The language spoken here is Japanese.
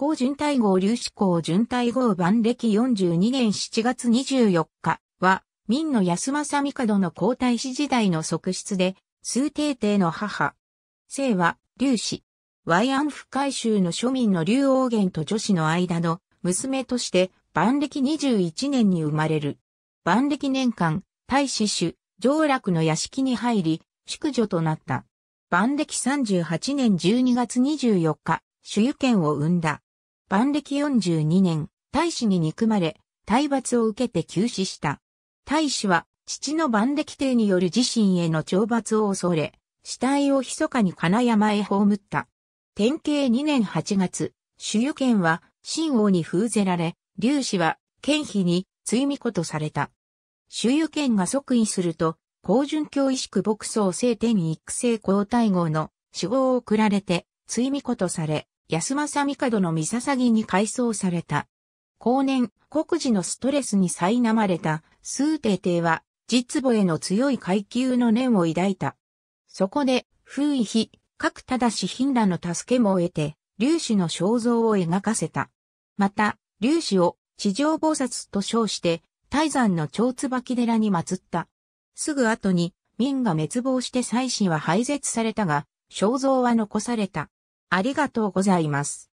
行準大号粒志校純大号万暦42年7月24日は、民の安政帝の皇太子時代の側室で、数帝帝の母。姓は、ワイアン府海州の庶民の竜王元と女子の間の娘として、万暦21年に生まれる。万暦年間、太子主、上洛の屋敷に入り、宿女となった。万暦38年12月24日、主輸権を生んだ。万暦42年、大使に憎まれ、体罰を受けて急死した。大使は、父の万暦帝による自身への懲罰を恐れ、死体を密かに金山へ葬った。天慶2年8月、主輸権は、新王に封ぜられ、劉氏は、剣妃に、追味子とされた。主輸権が即位すると、高順教石区牧草聖天育成皇太后の死亡を送られて、追味子とされ、安政帝の三笹に改装された。後年、国事のストレスに苛まれた、数帝帝は、実母への強い階級の念を抱いた。そこで、封遺妃、各正し貧らの助けも得て、粒子の肖像を描かせた。また、粒子を地上菩薩と称して、泰山の蝶椿寺に祀った。すぐ後に、民が滅亡して祭祀は廃絶されたが、肖像は残された。ありがとうございます。